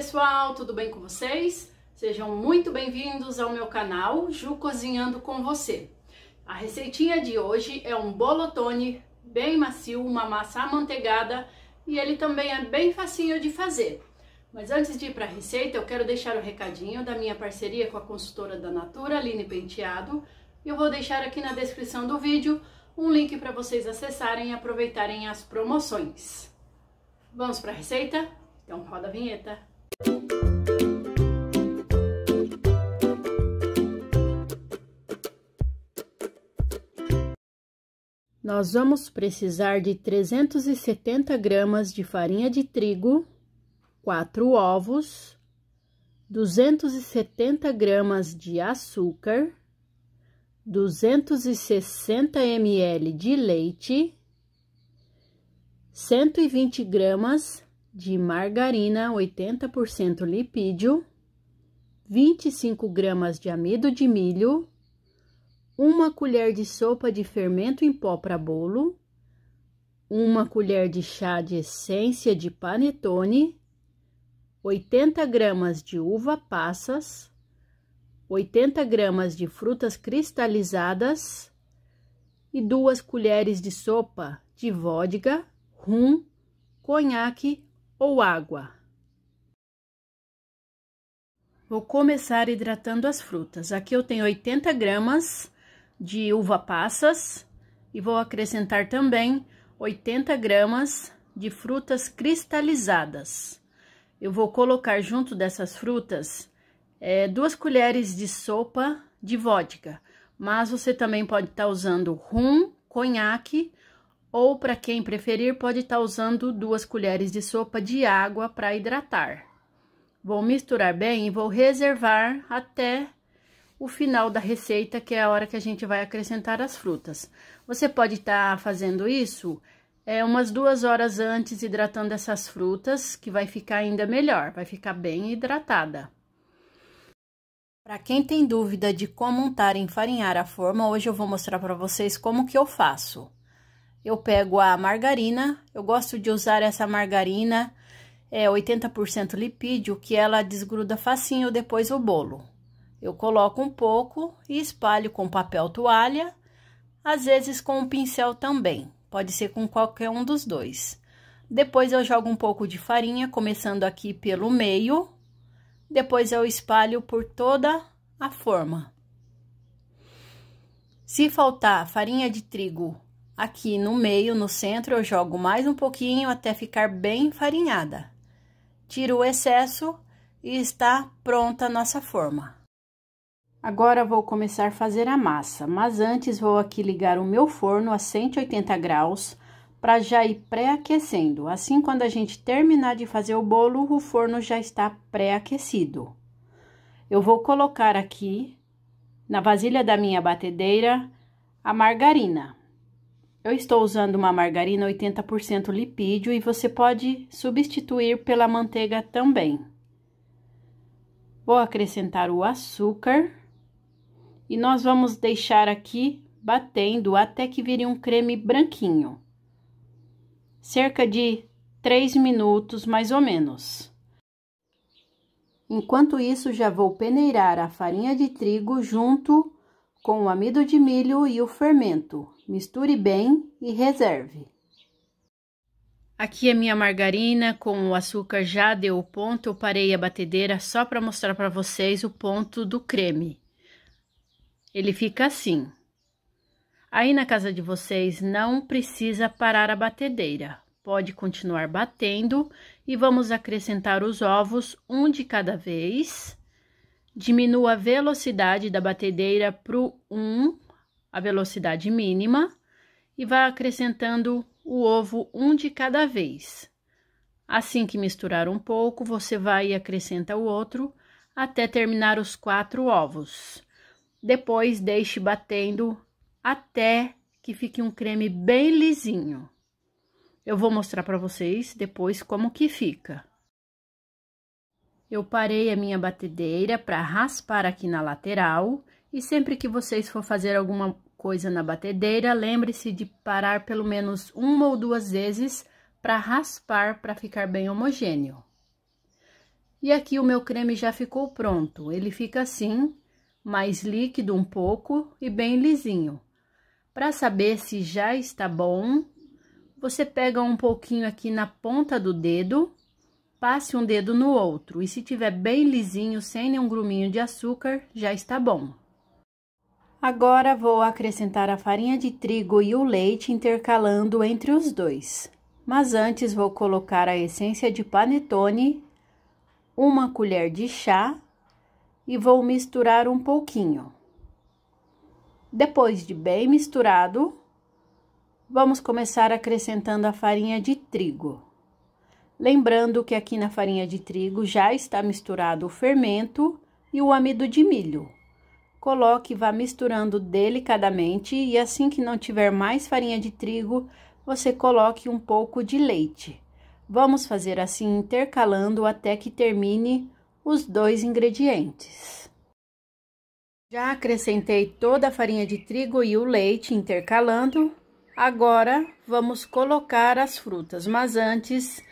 pessoal, tudo bem com vocês? Sejam muito bem-vindos ao meu canal Ju Cozinhando com Você. A receitinha de hoje é um bolotone bem macio, uma massa amanteigada e ele também é bem facinho de fazer. Mas antes de ir para a receita, eu quero deixar o um recadinho da minha parceria com a consultora da Natura, Aline Penteado. Eu vou deixar aqui na descrição do vídeo um link para vocês acessarem e aproveitarem as promoções. Vamos para a receita? Então roda a vinheta. Nós vamos precisar de 370 gramas de farinha de trigo, 4 ovos, 270 gramas de açúcar, 260 ml de leite, 120 gramas de margarina, 80% lipídio, 25 gramas de amido de milho, uma colher de sopa de fermento em pó para bolo, uma colher de chá de essência de panetone, 80 gramas de uva passas, 80 gramas de frutas cristalizadas e duas colheres de sopa de vodka, rum, conhaque ou água? Vou começar hidratando as frutas. Aqui eu tenho 80 gramas de uva passas e vou acrescentar também 80 gramas de frutas cristalizadas. Eu vou colocar junto dessas frutas é, duas colheres de sopa de vodka, mas você também pode estar tá usando rum, conhaque ou para quem preferir, pode estar tá usando duas colheres de sopa de água para hidratar. Vou misturar bem e vou reservar até o final da receita, que é a hora que a gente vai acrescentar as frutas. Você pode estar tá fazendo isso é, umas duas horas antes, hidratando essas frutas, que vai ficar ainda melhor, vai ficar bem hidratada. Para quem tem dúvida de como untar e enfarinhar a forma, hoje eu vou mostrar para vocês como que eu faço eu pego a margarina, eu gosto de usar essa margarina é 80% lipídio, que ela desgruda facinho depois o bolo. Eu coloco um pouco e espalho com papel toalha, às vezes com um pincel também, pode ser com qualquer um dos dois. Depois eu jogo um pouco de farinha, começando aqui pelo meio, depois eu espalho por toda a forma. Se faltar farinha de trigo Aqui no meio, no centro, eu jogo mais um pouquinho até ficar bem farinhada. Tiro o excesso e está pronta a nossa forma. Agora vou começar a fazer a massa, mas antes vou aqui ligar o meu forno a 180 graus para já ir pré-aquecendo. Assim, quando a gente terminar de fazer o bolo, o forno já está pré-aquecido. Eu vou colocar aqui, na vasilha da minha batedeira, a margarina. Eu estou usando uma margarina 80% lipídio e você pode substituir pela manteiga também. Vou acrescentar o açúcar e nós vamos deixar aqui batendo até que vire um creme branquinho. Cerca de 3 minutos, mais ou menos. Enquanto isso, já vou peneirar a farinha de trigo junto com o amido de milho e o fermento. Misture bem e reserve. Aqui a é minha margarina com o açúcar já deu o ponto, eu parei a batedeira só para mostrar para vocês o ponto do creme. Ele fica assim. Aí na casa de vocês não precisa parar a batedeira, pode continuar batendo e vamos acrescentar os ovos um de cada vez. Diminua a velocidade da batedeira para o 1 a velocidade mínima e vai acrescentando o ovo um de cada vez. Assim que misturar um pouco, você vai e acrescenta o outro até terminar os quatro ovos. Depois deixe batendo até que fique um creme bem lisinho. Eu vou mostrar para vocês depois como que fica. Eu parei a minha batedeira para raspar aqui na lateral e sempre que vocês for fazer alguma coisa na batedeira, lembre-se de parar pelo menos uma ou duas vezes para raspar para ficar bem homogêneo. E aqui o meu creme já ficou pronto, ele fica assim, mais líquido um pouco e bem lisinho. Para saber se já está bom, você pega um pouquinho aqui na ponta do dedo, passe um dedo no outro, e se tiver bem lisinho, sem nenhum gruminho de açúcar, já está bom. Agora vou acrescentar a farinha de trigo e o leite intercalando entre os dois. Mas antes vou colocar a essência de panetone, uma colher de chá e vou misturar um pouquinho. Depois de bem misturado, vamos começar acrescentando a farinha de trigo. Lembrando que aqui na farinha de trigo já está misturado o fermento e o amido de milho. Coloque e vá misturando delicadamente e assim que não tiver mais farinha de trigo, você coloque um pouco de leite. Vamos fazer assim intercalando até que termine os dois ingredientes. Já acrescentei toda a farinha de trigo e o leite intercalando. Agora, vamos colocar as frutas, mas antes,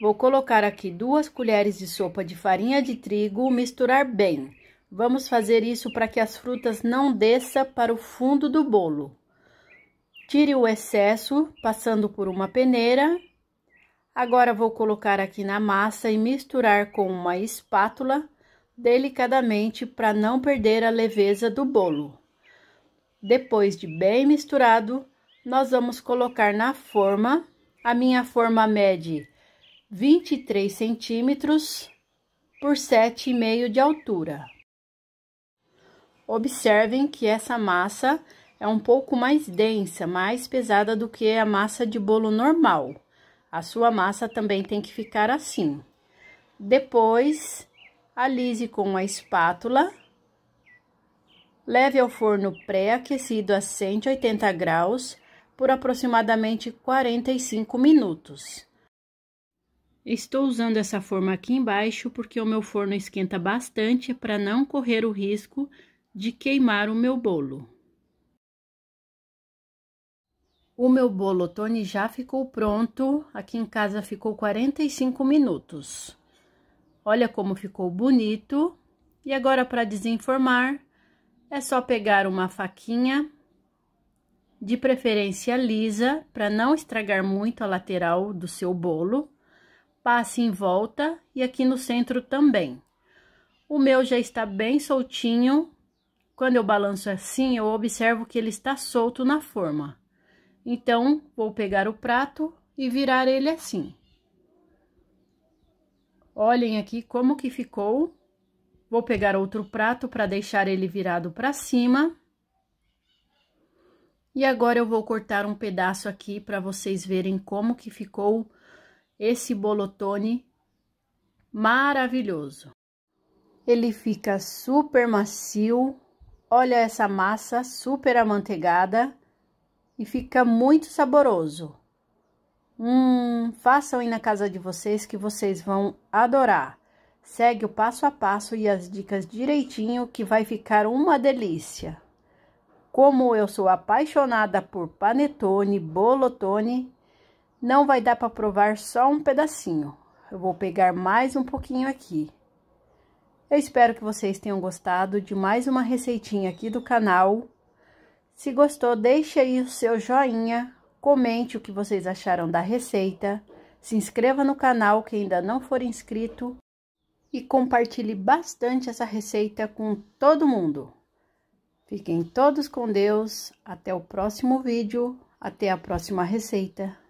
vou colocar aqui duas colheres de sopa de farinha de trigo, misturar bem. Vamos fazer isso para que as frutas não desça para o fundo do bolo. Tire o excesso, passando por uma peneira. Agora, vou colocar aqui na massa e misturar com uma espátula, delicadamente, para não perder a leveza do bolo. Depois de bem misturado, nós vamos colocar na forma. A minha forma mede 23 centímetros por 7,5 de altura. Observem que essa massa é um pouco mais densa, mais pesada do que a massa de bolo normal. A sua massa também tem que ficar assim. Depois, alise com a espátula. Leve ao forno pré-aquecido a 180 graus por aproximadamente 45 minutos. Estou usando essa forma aqui embaixo porque o meu forno esquenta bastante para não correr o risco de queimar o meu bolo. O meu bolo Tony já ficou pronto, aqui em casa ficou 45 minutos. Olha como ficou bonito. E agora para desenformar, é só pegar uma faquinha, de preferência lisa, para não estragar muito a lateral do seu bolo. Passe em volta e aqui no centro também. O meu já está bem soltinho, quando eu balanço assim, eu observo que ele está solto na forma. Então, vou pegar o prato e virar ele assim. Olhem aqui como que ficou. Vou pegar outro prato para deixar ele virado para cima. E agora eu vou cortar um pedaço aqui para vocês verem como que ficou esse bolotone maravilhoso. Ele fica super macio, Olha essa massa super amanteigada e fica muito saboroso. Hum, façam aí na casa de vocês que vocês vão adorar. Segue o passo a passo e as dicas direitinho que vai ficar uma delícia. Como eu sou apaixonada por panetone, bolotone, não vai dar para provar só um pedacinho. Eu vou pegar mais um pouquinho aqui. Eu espero que vocês tenham gostado de mais uma receitinha aqui do canal. Se gostou, deixe aí o seu joinha, comente o que vocês acharam da receita, se inscreva no canal que ainda não for inscrito e compartilhe bastante essa receita com todo mundo. Fiquem todos com Deus, até o próximo vídeo, até a próxima receita.